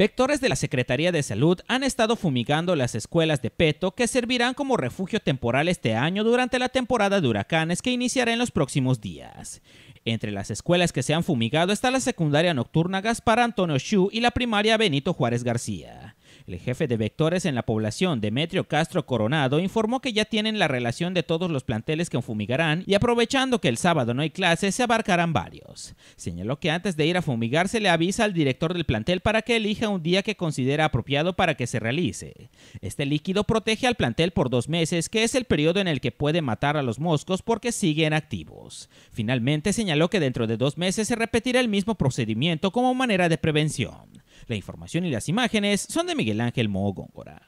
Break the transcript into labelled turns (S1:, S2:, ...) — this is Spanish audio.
S1: Vectores de la Secretaría de Salud han estado fumigando las escuelas de Peto que servirán como refugio temporal este año durante la temporada de huracanes que iniciará en los próximos días. Entre las escuelas que se han fumigado está la secundaria nocturna Gaspar Antonio Shu y la primaria Benito Juárez García. El jefe de vectores en la población, Demetrio Castro Coronado, informó que ya tienen la relación de todos los planteles que fumigarán y aprovechando que el sábado no hay clases, se abarcarán varios. Señaló que antes de ir a fumigar se le avisa al director del plantel para que elija un día que considera apropiado para que se realice. Este líquido protege al plantel por dos meses, que es el periodo en el que puede matar a los moscos porque siguen activos. Finalmente señaló que dentro de dos meses se repetirá el mismo procedimiento como manera de prevención. La información y las imágenes son de Miguel Ángel Mogo Góngora.